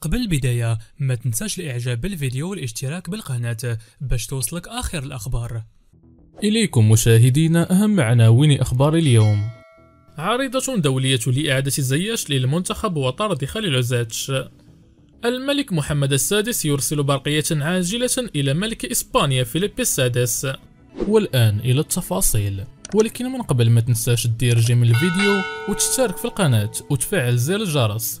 قبل البداية ما تنساش الاعجاب بالفيديو والاشتراك بالقناة باش توصلك اخر الاخبار اليكم مشاهدينا اهم عناوين اخبار اليوم عارضة دولية لإعادة الزياش للمنتخب وطرد خليل عزاتش الملك محمد السادس يرسل برقية عاجلة إلى ملك إسبانيا فيليب السادس والآن إلى التفاصيل ولكن من قبل ما تنساش دير جيم الفيديو وتشترك في القناة وتفعل زر الجرس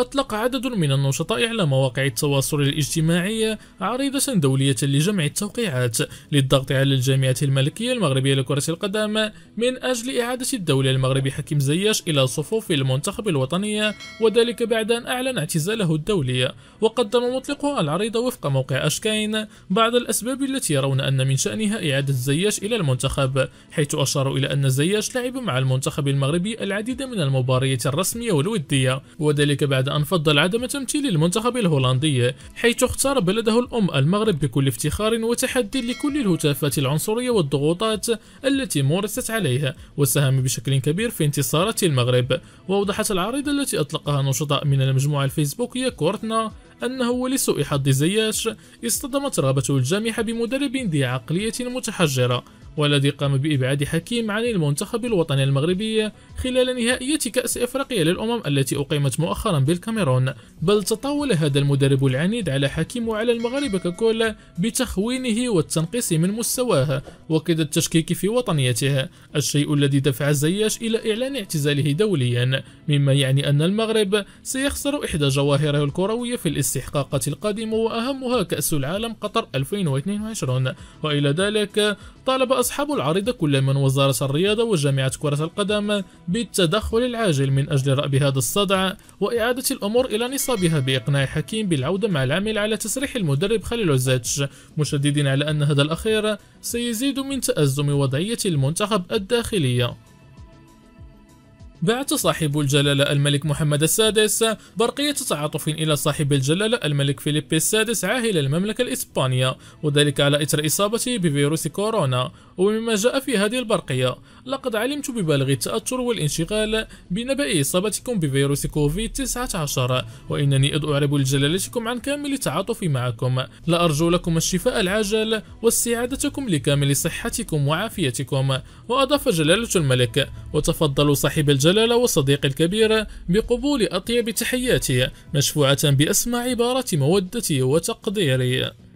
أطلق عدد من النشطاء على مواقع التواصل الاجتماعي عريضة دولية لجمع التوقيعات للضغط على الجامعة الملكية المغربية لكرة القدم من أجل إعادة الدولة المغربي حكيم زياش إلى صفوف المنتخب الوطنية وذلك بعد أن أعلن اعتزاله الدولي وقدم مطلق العريضة وفق موقع أشكاين بعض الأسباب التي يرون أن من شأنها إعادة زياش إلى المنتخب حيث أشاروا إلى أن زياش لعب مع المنتخب المغربي العديد من المباريات الرسمية والودية وذلك بعد بعد أن فضل عدم تمثيل المنتخب الهولندي حيث اختار بلده الأم المغرب بكل افتخار وتحدي لكل الهتافات العنصرية والضغوطات التي مورست عليه وساهم بشكل كبير في انتصارات المغرب وأوضحت العريضة التي أطلقها نشطاء من المجموعة الفيسبوكية كورتنا أنه ولسوء حظ زياش اصطدمت رغبته الجامحة بمدرب ذي عقلية متحجرة والذي قام بإبعاد حكيم عن المنتخب الوطني المغربي خلال نهائية كأس إفريقيا للأمم التي أقيمت مؤخرا بالكاميرون بل تطاول هذا المدرب العنيد على حكيم وعلى المغرب ككل بتخوينه والتنقيص من مستواه وكذا التشكيك في وطنيته الشيء الذي دفع الزياش إلى إعلان اعتزاله دوليا مما يعني أن المغرب سيخسر إحدى جواهره الكروية في الاستحقاقات القادمة وأهمها كأس العالم قطر 2022 وإلى ذلك طالب تصحب العارضة كل من وزارة الرياضة وجامعة كرة القدم بالتدخل العاجل من أجل رأب هذا الصدع وإعادة الأمور إلى نصابها بإقناع حكيم بالعودة مع العمل على تسريح المدرب خليل عزاتش مشددين على أن هذا الأخير سيزيد من تأزم وضعية المنتخب الداخلية بعث صاحب الجلالة الملك محمد السادس برقية تعاطف إلى صاحب الجلالة الملك فيليب السادس عاهل المملكة الإسبانية وذلك على إثر إصابته بفيروس كورونا ومما جاء في هذه البرقية لقد علمت ببالغ التأثر والانشغال بنبأ إصابتكم بفيروس كوفيد 19 وإنني أدعو أعرب لجلالتكم عن كامل التعاطف معكم لا أرجو لكم الشفاء العاجل واستعادتكم لكامل صحتكم وعافيتكم وأضاف جلالة الملك وتفضلوا صاحب الجلالة وصديقي الكبير بقبول أطيب تحياتي مشفوعة بأسمى عبارة مودتي وتقديري